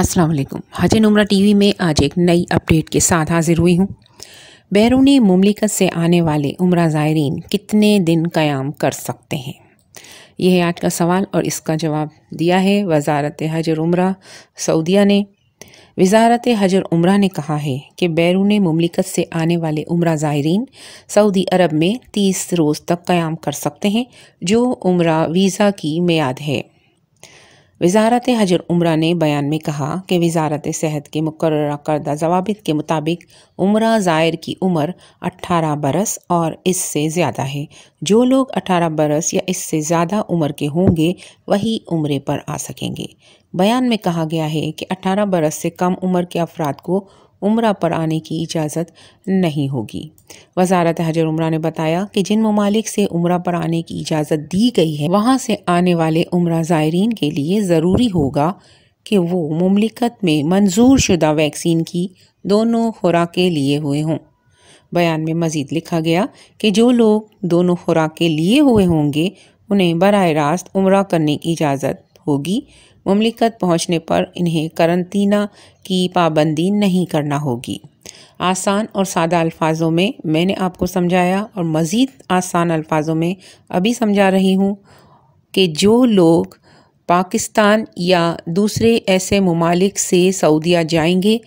अस्सलाम वालेकुम नुमरा T TV में आज एक नई अपडेट के साथ हाजिर हुई हूँ बैरून ममलिकत से आने वाले उम्र ज़ायरीन कितने दिन क़याम कर सकते हैं यह है आज का सवाल और इसका जवाब दिया है वजारत हजर उम्र सऊदिया ने वजारत हजर उम्र ने कहा है कि बैरून ममलिकत से आने वाले उम्र ज़ायरीन सऊदी अरब में तीस रोज़ तक क़याम कर सकते हैं जो उम्र वीज़ा की मियाद है वजारत हजर उम्र ने बयान में कहा कि वजारत सेहत के मुकर करदा जवाब के मुताबिक उम्र ज़ायर की उम्र 18 बरस और इससे ज़्यादा है जो लोग 18 बरस या इससे ज़्यादा उम्र के होंगे वही उम्र पर आ सकेंगे बयान में कहा गया है कि 18 बरस से कम उम्र के अफराद को उम्र पर आने की इजाज़त नहीं होगी वजारत हज उम्र ने बताया कि जिन ममालिक से उम्र पर आने की इजाज़त दी गई है वहाँ से आने वाले उम्र ज़ायरीन के लिए ज़रूरी होगा कि वो ममलिकत में मंजूर शुदा वैक्सीन की दोनों खुराकें लिए हुए हों बयान में मज़ीद लिखा गया कि जो लोग दोनों खुराकें लिए हुए होंगे उन्हें बर रास्त उम्र करने की इजाज़त होगी ममलिकत पहुँचने पर इन्हें करंतना की पाबंदी नहीं करना होगी आसान और सादा अल्फाजों में मैंने आपको समझाया और मज़ीद आसान अल्फाजों में अभी समझा रही हूँ कि जो लोग पाकिस्तान या दूसरे ऐसे ममालिक से सऊदिया जाएंगे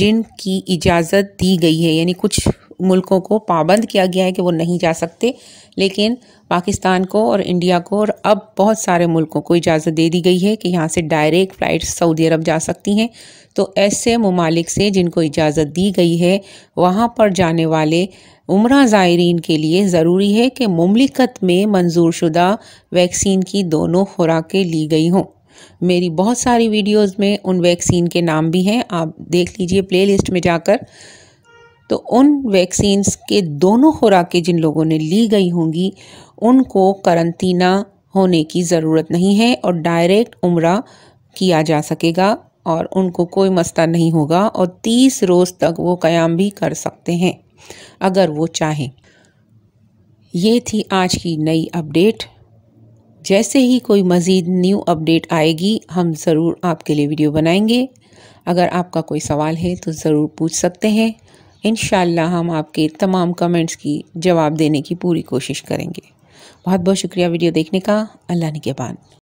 जिनकी इजाज़त दी गई है यानी कुछ मुल्कों को पाबंद किया गया है कि वो नहीं जा सकते लेकिन पाकिस्तान को और इंडिया को और अब बहुत सारे मुल्कों को इजाज़त दे दी गई है कि यहाँ से डायरेक्ट फ़्लाइट सऊदी अरब जा सकती हैं तो ऐसे ममालिक से जिनको इजाज़त दी गई है वहाँ पर जाने वाले उम्र ज़ायरीन के लिए ज़रूरी है कि ममलिकत में मंजूर शुदा वैक्सीन की दोनों खुराकें ली गई हों मेरी बहुत सारी वीडियोस में उन वैक्सीन के नाम भी हैं आप देख लीजिए प्लेलिस्ट में जाकर तो उन वैक्सीन्स के दोनों खुराकें जिन लोगों ने ली गई होंगी उनको करंतना होने की ज़रूरत नहीं है और डायरेक्ट उम्र किया जा सकेगा और उनको कोई मस्ता नहीं होगा और 30 रोज़ तक वो क़याम भी कर सकते हैं अगर वो चाहें ये थी आज की नई अपडेट जैसे ही कोई मज़ीद न्यू अपडेट आएगी हम ज़रूर आपके लिए वीडियो बनाएंगे अगर आपका कोई सवाल है तो ज़रूर पूछ सकते हैं इन हम आपके तमाम कमेंट्स की जवाब देने की पूरी कोशिश करेंगे बहुत बहुत शुक्रिया वीडियो देखने का अल्लाह ने के